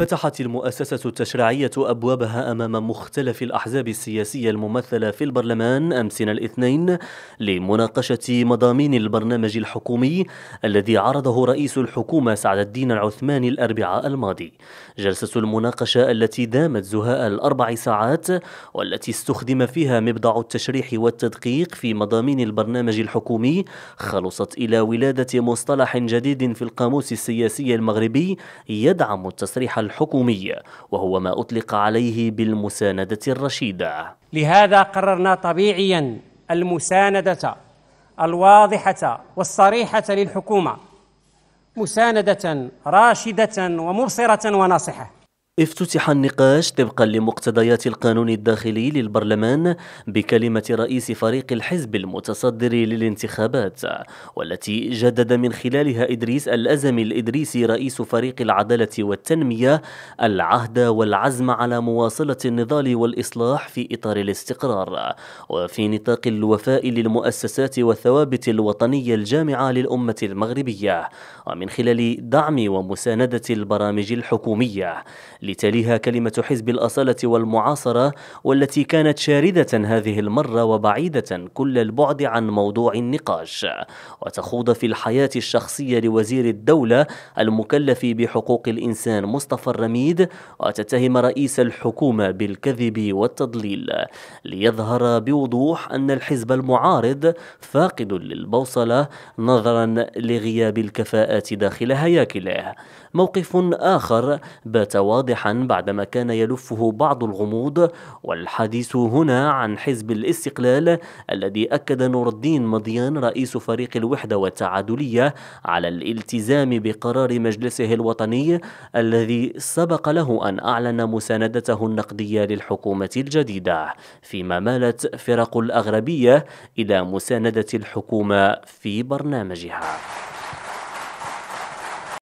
فتحت المؤسسة التشريعية أبوابها أمام مختلف الأحزاب السياسية الممثلة في البرلمان أمسنا الاثنين لمناقشة مضامين البرنامج الحكومي الذي عرضه رئيس الحكومة سعد الدين العثماني الأربعاء الماضي جلسة المناقشة التي دامت زهاء الأربع ساعات والتي استخدم فيها مبدع التشريح والتدقيق في مضامين البرنامج الحكومي خلصت إلى ولادة مصطلح جديد في القاموس السياسي المغربي يدعم التصريح حكومية وهو ما أطلق عليه بالمساندة الرشيدة لهذا قررنا طبيعيا المساندة الواضحة والصريحة للحكومة مساندة راشدة ومبصرة وناصحة افتتح النقاش طبقا لمقتضيات القانون الداخلي للبرلمان بكلمة رئيس فريق الحزب المتصدر للانتخابات والتي جدد من خلالها إدريس الأزم الإدريسي رئيس فريق العدالة والتنمية العهد والعزم على مواصلة النضال والإصلاح في إطار الاستقرار وفي نطاق الوفاء للمؤسسات والثوابت الوطنية الجامعة للأمة المغربية ومن خلال دعم ومساندة البرامج الحكومية لتليها كلمة حزب الأصالة والمعاصرة والتي كانت شاردة هذه المرة وبعيدة كل البعد عن موضوع النقاش وتخوض في الحياة الشخصية لوزير الدولة المكلف بحقوق الإنسان مصطفى الرميد وتتهم رئيس الحكومة بالكذب والتضليل ليظهر بوضوح أن الحزب المعارض فاقد للبوصلة نظرا لغياب الكفاءات داخل هياكله موقف آخر بات واضحا واضحا بعدما كان يلفه بعض الغموض والحديث هنا عن حزب الاستقلال الذي أكد نور الدين مضيان رئيس فريق الوحدة والتعادلية على الالتزام بقرار مجلسه الوطني الذي سبق له أن أعلن مساندته النقدية للحكومة الجديدة فيما مالت فرق الأغربية إلى مساندة الحكومة في برنامجها